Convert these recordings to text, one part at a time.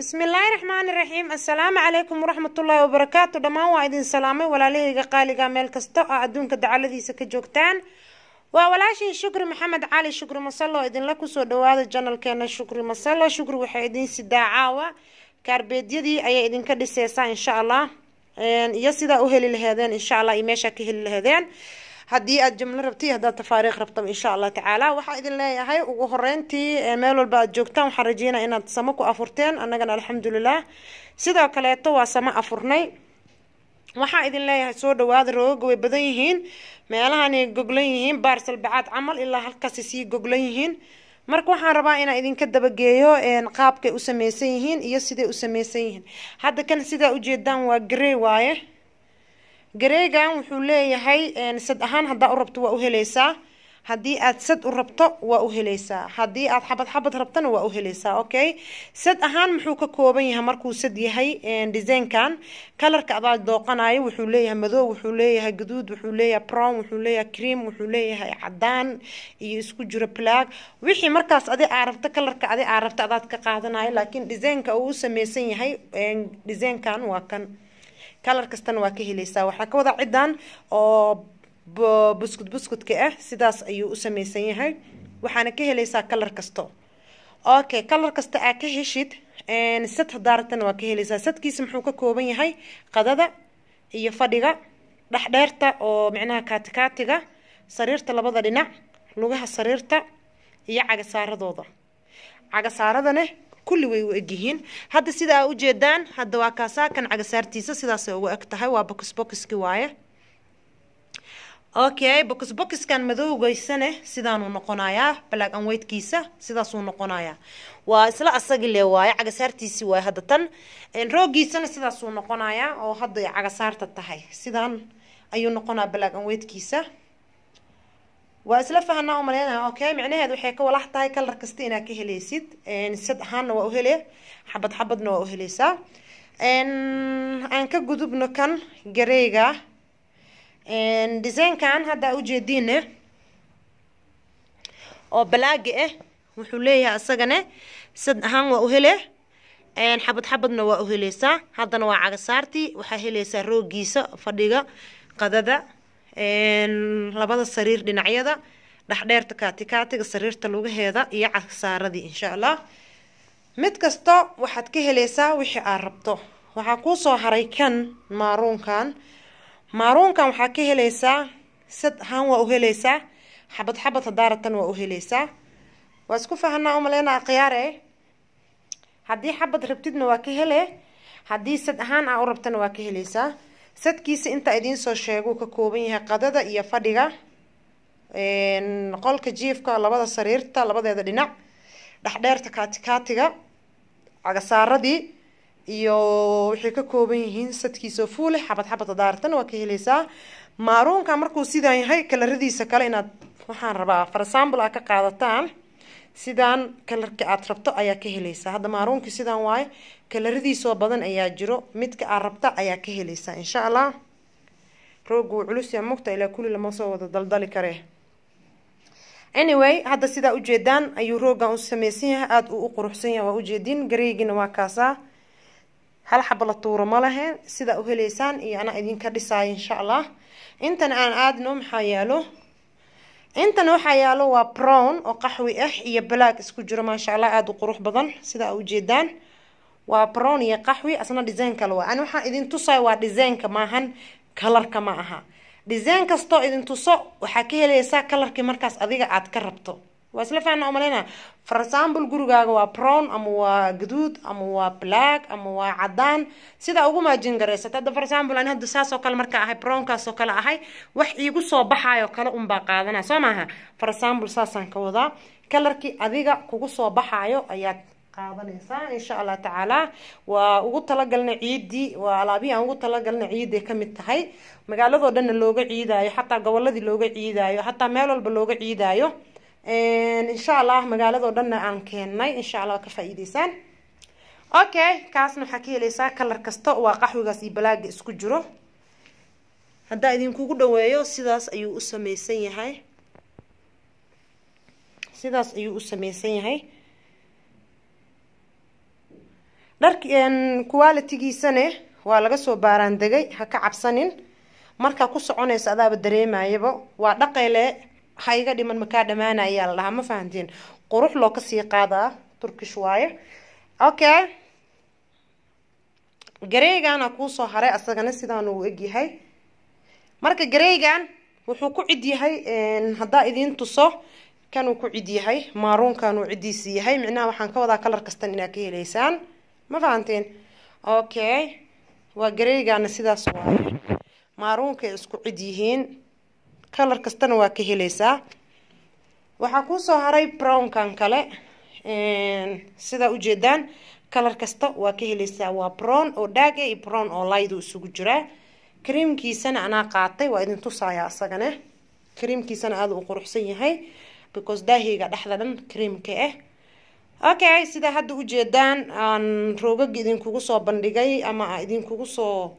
bismillaahi raxmaani raxiim assalaamu calaykum waraxmat ullaahi wabarakaatu dhammaan waa idin salaamay walaalahayga qaaliga meel kasta oo adduunka dacaladiisa ka joogtaan waa walaashay shukri maxamed cali shukri masallo idinla kusoo dhawaada janalkeena shukri masallo shukri waxay idiin sidaa caawa kaarbeedyadii ayay idinka dhiseysaa insha allah iyo sidaa u heli laheedeen insha allah iyo meeshaa ka heli laheedeen haddii aad jumlo rabti haddaad tafaariikh rabtaba insha allah tacaala waxaa idin leeyahay ugu horeyntii meel walba aad joogtaan waxaan rajeynaa inaad samo ku afurteen annagana alxamdulilah sidoo kaleeto waa samo afurnay waxaa idin leeyahay soo dhawaada roogaga way badan yihiin meelahanay goglan yihiin baar salbacaad camal ilaa halkaasi sii goglan yihiin marka waxaan rabaa inaan idinka dabageeyo qaabkay u samaysan yihiin iyo siday u samaysan yihiin hadda kan sidaa ujeedaan waa grey waaye gareegan wuxuu leeyahay sad ahaan haddaa u rabto waa uheleysaa haddii aad sad u rabto waa u uheleysaa haddii aad xabad xabad rabtona waa uheleysaa okay sad ahaan muxuu ka kooban yahay markuu sad yahay desaynkan kalarka adaa dooqanayo wuxuu leeyahay madow wuxuu leeyahay guduud wuxuu leeyahay brown wuxuu leeyahay cream wuxuu leeyahay cadaan iyo isku jiro blaag wixii markaas adi aa rabto kalarka adi aa rabto adaad ka qaadanayo laakiin desaynka uu u sameysan yahay desaynkan waa kan kalar kastana waa ka helaysaa waxaa ka wada cidan oo buskud buskudka ah sidaas ayuu u samaysan yahay waxaana ka helaysaa kalar kasto okay kalar kasta aa ka heshid sad daaratan waa ka helaysaa sadkiisa muxuu ka kooban yahay qadada iyo fadhiga dhexdheerta oo micnaha kaatikaatiga sariirta labada dhinac lugaha sariirta iyo cagasaaradooda cagasaaradana kulli way u egyihiin hadda sida aa jeedaan hadda waa kaasaakan cagasaartiisa sidaasay ugu eg tahay waa boxboxki waaye okay boxboxkan madowgaysane sidaanuu noqonayaa black and whitekiisa sidaasuu noqonayaa waa isla asagi le waaye cagasaartiisi waaye hadda tan roogiisana sidaasuu noqonayaa oo hadda cagasaarta tahay sidaan ayuu noqonaa black and whitekiisa waa isla fahanaa u maleynaya okay micnaheed waxay ka walax tahay kalar kasta inaad ka helaysid sad ahaanna waa u hele xabad xabadna waa u uheleysaa aan ka gudubno kan gareyga desaynkan hadda ujeediine oo balaaga ah eh, wuxuu leeyahay isagane sad ahaan waa u hele xabad xabadna waa u uheleysaa haddana waa cagasaartii waxaa heleysaa roogiisa fadhiga qadada labada sariir dhinacyada dhexdheerta kaatikaatiga sariirta lugaheeda iyo casaaradii insha allah mid kasta waxaad ka helaysaa wixii aad rabto waxaa kuusoo haray kan maaruunkan maaruunkan waxaa ka helaysaa sad ahaan waa u helaysaa xabad xabad hadaaratan waa u helaysaa waa isku fahanaa umaleyna akhyaare eh. haddii xabad rabtidna waa ka hele haddii sad ahaan aa u rabtana waa ka helaysaa sadkiisa intaa idiin soo sheega uu ka kooban yahay qadada iyo fadhiga qolka jiifka labada sariirta labadeeda dhinac dhexdheerta kaatikaatiga cagasaaradii iyo waxay ka kooban yihiin sadkiisao fuule xabad xabada daartan waa ka helaysaa maaruunka markuu sidan yahay kalaradiisa kale inaad waxaan rabaa for examble aad ka qaadataan sidaan kalarka aad rabto ayaa ka helaysaa hadda maaruunkii sidaan waaye kalaradiisoo badan ayaa jiro midka aad rabta ayaa ka heleysa insha allah roogu wuu culus yaha mugta ilaa kulli lama soo wada daldali kare anyway hadda sidaa ujeedaan ayuu roogan u samaysan yahay aada uu u quruxsan yahay waa ujeediin gareegiina waa kaasaa hal xaba la tuuro ma lehe sidaa u helaysaan iyo ana idinka dhisaayo insha allah intan aan aadno maxaa yaalo intan waxaa yaalo waa brown oo qaxwi ah iyo black isku jiro maasha allah aada u qurux badan sida sidaa ujeedaan waa brown iyo qaxwi asna design kale waa ani waxaan idin tusayo waa designka maahan kalarka ma aha design kastoo idin tuso waxaa ka helaysaa kalarkii markaas adiga aad ka rabto waa isla faana oo malaynaya for example gurigaaga waa brown ama waa gaduud ama waa black ama waa cadaan sidaa ugu maajin garaysata hadda for example ani hadda saas kale markaa ahay brownkaas kale ahay wax iigu soo baxaayoo kale unbaa qaadanaya soo maaha for example saasaan ka wadaa kalarkii adiga kugu soo baxaayo ayaad qaadanaysaa insha allah tacaala waa ugu talagalna ciidii waa alaabihii aan ugu talagalna ciiday kamid tahay magaaladoo dhanna looga ciidaayo xataa goboladii looga ciidaayo xataa meel walba looga ciidaayo insha allah magaaladoo dhanna aan keenay insha allah ka faaiideysaan okay kaasna waxaa ka heleysaa kalar kasta waa qaxwigaas iyo balaaga isku jiro haddaa idinkugu dhaweeyo sidaas ayuu u sameysan yahay sidaas ayuu u sameysan yahay dhark qualitigiisane waa laga soo baaraan degay ha ka cabsanin markaa ku soconaysa adaaba dareemayaba waa dhaqeyle ha iga dhiman makaa dhamaana ayaa dhahaa ma fahantiin qurux loo kasii qaadaa turkish waayo okay gareygaana kuusoo haray asagana sidaanu u egyahay marka gareygan wuxuu ku cid yahay haddaa idiin tuso kanuu ku cid yahay maaruunkanuu cidiisi yahay micnaha waxaan ka wadaa kalar kastan inaad ka heleysaan ma fahanteen okay waa gareygaana sidaas waayo maaruunkay isku cid yihiin kalar kastana waa ka helaysaa waxaa kuusoo haray brownkan kale sidaa ujeedaan kalar kasta waa ka helaysaa waa brown oo dhaaga iyo brown oo laydu isugu jiraa kareemkiisana anaa qaatay waa idin tusaaya asagana kareemkiisana aada u quruxsan yahay because daahiyga dhexda dhan kareemka ah eh. okay sidaa hadda ujeedaan aan roogaga idinkugu soo bandhigay ama idinkugu soo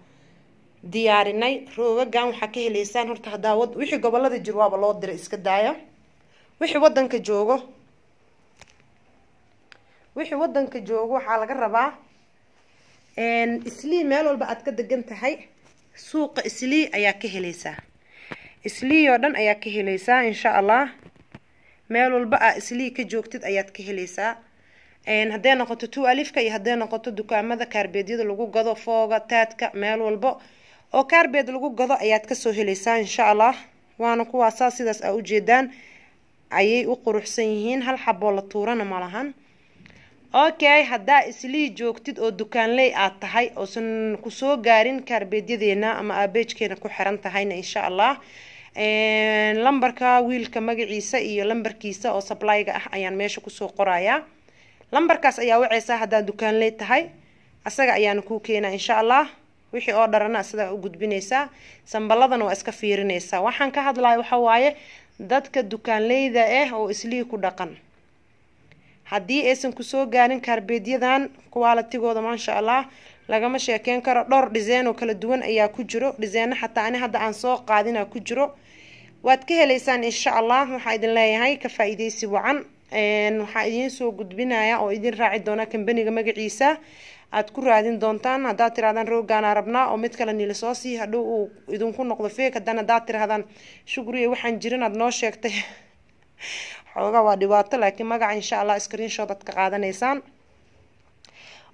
diyaarinay roogagan waxaa ka heleysaan horta hadaa wixii gobolada jir waaba loo diray iska daaya wixii wadanka joogo wixii wadanka joogo waxaa laga rabaa islii meel walba aad ka degan tahay suuqa islii ayaa ka heleysaa islii oo dhan ayaa ka heleysaa insha allah meel walba aa islii ka joogtid ayaad ka heleysaa hadday noqoto two alifka iyo hadday noqoto dukaamada kaarbeedyada lagu gado fooga taadka meel walbo oo kaarbeed lagu gado ayaad kasoo helaysaa insha allah waana kuwaasaa sidaas aa ujeedaan ayay u quruxsan yihiin hal xaboo la tuurana ma lahan okay haddaa islii joogtid oo dukaanley aad tahay oosan kusoo gaarin kaarbeedyadeena ama aabeejkeena ku xiran tahayna insha allah lambarka wiilka magaciisa iyo lambarkiisa oo sablyga ah ayaan meesha kusoo qorayaa lambarkaas ayaa waceysaa haddaad dukaanley tahay asaga ayaana kuu keenaa insha allah wixii oo dharana sidaa u gudbinaysaa sambaladana waa iska fiirinaysaa waxaan ka hadlaya waxawaaye dadka dukaanleyda ah oo islii ku dhaqan haddii aysan kusoo gaarin kaarbeedyadan kuwaalatigooda maasha allah lagama sheekeyn karo dhowr dhiseen kala duwan ayaa ku jiro dhiseenno xataa ani hadda aan soo qaadinaa ku jiro waad ka helaysaan insha allah waxaa idin leeyahay ka faa-iideysi wacan waxaa idiin soo gudbinaya oo idin raaci doona kambaniga magaciisa aad ku raadin doontaan haddaad tirahdaan roogaana rabnaa oo mid kale nila soo sii hadhow uu idinku noqdo feeg haddaan haddaad tirahdaan shuguriye waxaan jirin aada noo sheegtay xoogaa waa dhibaato laakiin magaca insha allah screenshot aad ka qaadanaysaan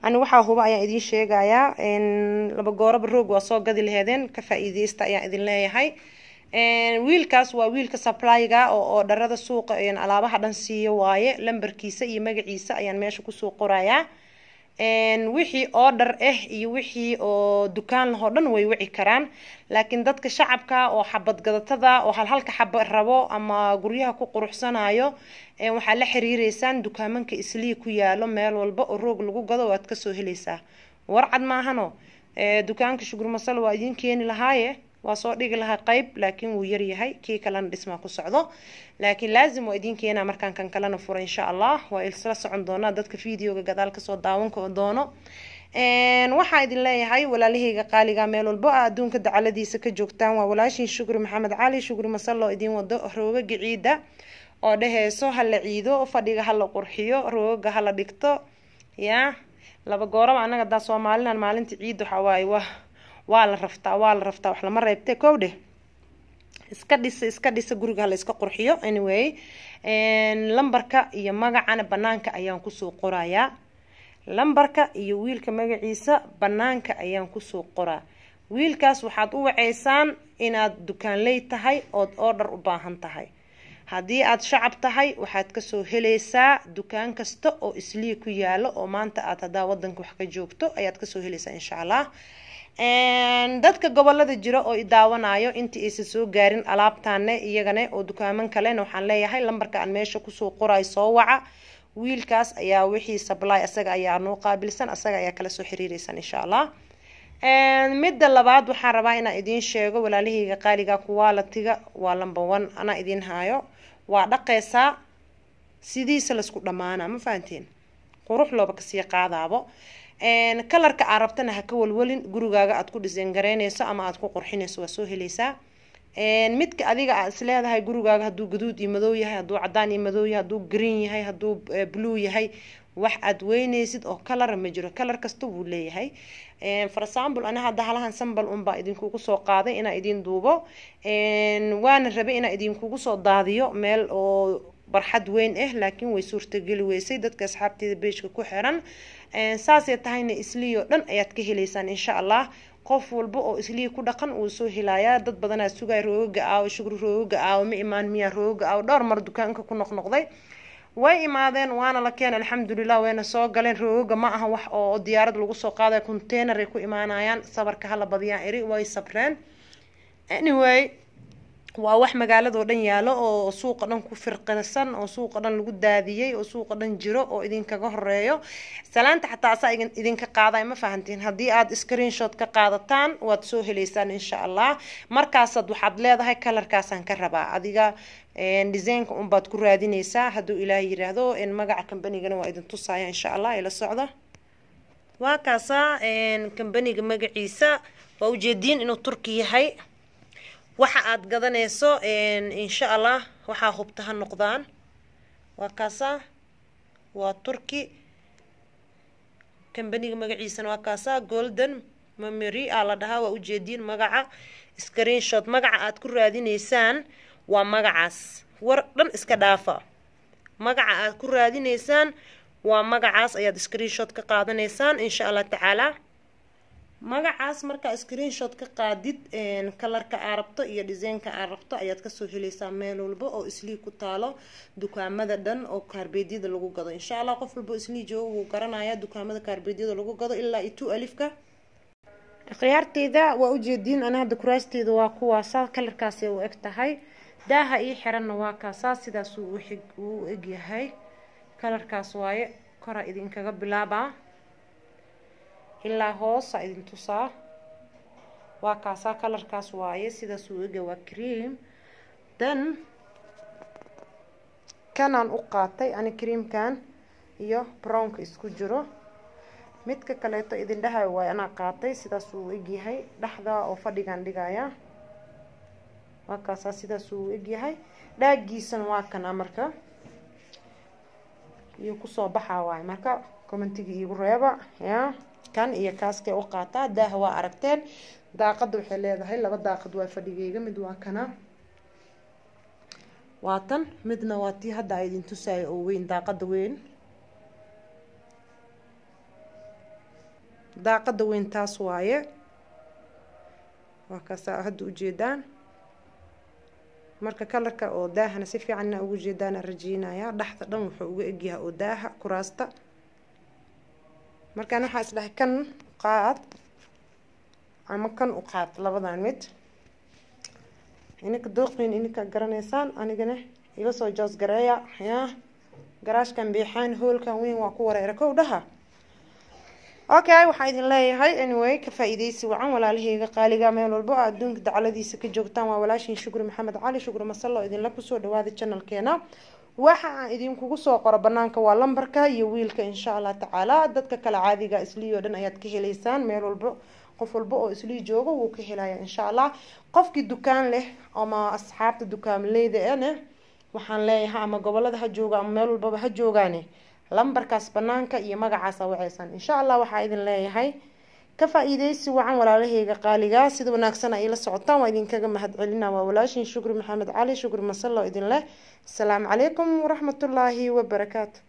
ani waxaa huba ayaan idiin sheegayaa laba gooraba roog waa soo gadi laheedeen ka faaiideysta ayaan idin leeyahay wiilkaas waa wiilka supplyga oo dharada suuqa alaabaha dhan siiyo waaye lambarkiisa iyo magaciisa ayaan meesha kusoo qorayaa wixii oo dhar ah eh iyo wixii oo dukaan lahoo dhan way wici karaan laakiin dadka shacabka oo xabadgadatada oo halhalka xaba rabo ama guryaha ku quruxsanaayo waxaa la xiriireysaan dukaamanka islii ku yaalo meel walba oo roog lagu gado waad kasoo heleysaa warcad maahano dukaanka shugurmasal waa idiin keeni lahaaye waa soo dhigi lahaa qeyb laakiin wuu yaryahay kii kalena dhismaa ku socdo laakiin laazim waa idiin keenaa markaan kan kalena fura insha allah waa isla socon doonaa dadka videoga gadaal kasoo daawan doono waxaa idin leeyahay walaalahayga qaaliga meel walbo a adduunka dacaladiisa ka joogtaan waa walaashiin shukri maxamed cali shukri masaloo idiin wado roogaga ciida oo dheheyso hala ciido fadhiga hala qurxiyo roogaga hala dhigto ya laba gooraba anaga daa soomaalinan maalinta ciid waxawaaye wah waa la raftaa waa la raftaa wax lama reebte kow dheh iska dhisa iska dhisa guriga ha layska qurxiyo anyway lambarka iyo magacana banaanka ayaan kusoo qorayaa lambarka iyo wiilka magaciisa banaanka ayaan kusoo qoraa wiilkaas waxaad u waceysaan inaad dukaanley tahay ood order u baahan tahay haddii aad shacab tahay waxaad kasoo helaysaa dukaan kasta oo islii ku yaalo oo maanta aad hadaa wadanka wax ka joogto ayaad kasoo helaysaa insha allah dadka gobolada jira oo idaawanayo intii aysan soo gaarin alaabtaane iyagana oo dukaaman kalena waxaan leeyahay lambarka aan meesha kusoo qoray soo waca wiilkaas ayaa wixii sably asaga ayaa noo qaabilsan asaga ayaa kala soo xiriireysaan insha allah midda labaad waxaan rabaa inaan idiin sheego walaalahayga qaaliga kuwaalatiga waa lamba one anaa idiin haayo waa dhaqeysaa sidiisa lasku dhammaana ma fahanteen qurux looba kasii qaadaabo kalarka aa rabtana haka walwalin gurigaaga aad ku dhisengareyneyso ama aad ku qurxineyso waa soo heleysaa midka adiga aa isleedahay gurigaaga haduu gaduud iyo madow yahay haduu cadaan iyo madow yahay haduu green yahay haduu e, blue yahay wax aad weyneysid oo kalara ma jiro kalar kasta wuu leeyahay for example ana hadda halahan sambal unbaa idinkugu soo qaaday inaa idin duubo waana rabay inaa idinkugu soo daadiyo meel oo barxad weyn ah laakiin way suurtageli weysay dadka asxaabteeda beejka ku xiran saasay tahayna isliyo dhan ayaad ka helaysaan insha allah qof walba oo isliya ku dhaqan uu soo helayaa dad badanaa sugaa rogoga aawo shugri roogaga aawo ma imaan miyaa roogaga aawo dhowr mar dukaanka ku noqnoqday way imaadeen waana la keen alxamdulilah wayna soo galeen roogaga ma aha wax oo diyaarad lagu soo qaadaya containeray ku imaanayaan sabarka hala badiyaa iri way sabreen anyway waa wax magaaladoo dhan yaalo oo suuqa dhan ku firqirsan oo suuqa dhan lagu daadiyey oo suuqa dhan jiro oo idinkaga horeeyo salaanta xataa asaa idinka qaaday ma fahantiin haddii aad screenshot ka qaadataan waad soo heleysaan insha allah markaasad waxaad leedahay kalarkaasaan ka rabaa adiga designka unbaad ku raadineysaa hadduu ilaahay yiraahdo magaca kambanigana waa idin tusaya insha allah la socda waa kaasa kambaniga magaciisa waa ujeediin inuu turki yahay waxa aad gadanayso insha allah waxaa hubta ha noqdaan waa kaasaa waa turki kambaniga magaciisana waa kaasaa golden memory aa la dhahaa waa ujeediin magaca screenshot magaca aad ku raadinaysaan waa magacaas war dhan iska dhaafa magaca aad ku raadinaysaan waa magacaas ayaad screenshot ka qaadanaysaan insha allah tacaalaa magacaas markaa screenshot ka qaadid kalarka aa rabto iyo dhiseynka aa rabto ayaad kasoo helaysaa meel walba oo islii ku taalo dukaamada dhan oo kaarbeedyada lagu gado insha allah qof walba islii jooga wuu garanaya dukaamada kaarbeedyada lagu gado ilaa iyo two alifka akhyaarteyda waa ujeediin ana hadda kuraasteyda waa kuwaasaa kalarkaasay u eg tahay daaha ii xiranna waa kaasaa sidaas uu u egyahay kalarkaas waaye kora idinkaga bilaabaa ilaa hoosa idin tusaa waa kaasaa kalarkaas waaye sidaas uu ega waa cream then kanaan u qaatay ani creamkan iyo brownka isku jiro midka kaleeto idin dhahayo waay anaa qaatay sidaas uu egyahay dhexdaa oo fadhigaan dhigayaa waa kaasaa sidaas uu egyahay dhaaggiisan waa kanaa marka iyo kusoo baxaa waay marka commentiga igu reeba ya kan iyo kaaskay u qaataa daaha waa aragteen daaqadda waxay leedahay laba daaqad waa fadhigeyga mid waa kana waatan midna waa tii hadda idin tusaaya oo weyn daaqadda weyn daaqadda weyn taas waaye waa kaasaa hadda ujeedaan marka kalarka oo daahana si fiicanna ugu jeedaana rajeynayaa dhaxda dhan wuxuu uga egyahay oo daaha kuraasta markaan waxaa isdhahay kan qaad ama kan u qaad labadan mid ininka dooqeen ininka garanaysaan anigana iga soo joos gareeya ya garaashkan biixaan hoolkan weyn waa ku wareera kow dhaha okay waxaa idin leeyahay anyway ka faa wacan walaalahayga qaaliga meel walbo o adduunka dacladiisa ka joogtaan waa walaashiin shukri maxamed cali shukri masallo idinla kusoo dhawaada janalkeena waxa aan idinkugu soo qoro banaanka waa lambarka iyo wiilka insha allah tacaala dadka kale caadiga islii oo dhan ayaad ka helaysaan meel walba qof walba oo islii joogo wuu ka helaya insha allah qofkii dukaan leh ama asxaabta dukaamleyda ene eh, waxaan leeyahay ama gobolada ha jooga ama meel walbaba ha joogaane lambarkaas banaanka iyo magacaasa waceysaan insha allah waxaa idin leeyahay ka faa-iidaysi wacan walaalaheyga qaaligaa sida wanaagsan ay la socotaan waa idinkaga mahad mahadcelina waa walaashin shukri maxamed cali shukri masallo idin leh asalaamu calaykum waraxmatullaahi wabarakaatu